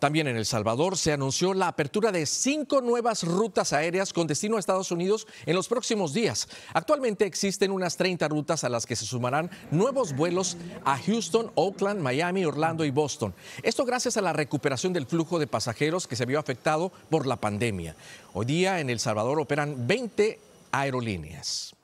También en El Salvador se anunció la apertura de cinco nuevas rutas aéreas con destino a Estados Unidos en los próximos días. Actualmente existen unas 30 rutas a las que se sumarán nuevos vuelos a Houston, Oakland, Miami, Orlando y Boston. Esto gracias a la recuperación del flujo de pasajeros que se vio afectado por la pandemia. Hoy día en El Salvador operan 20 aerolíneas.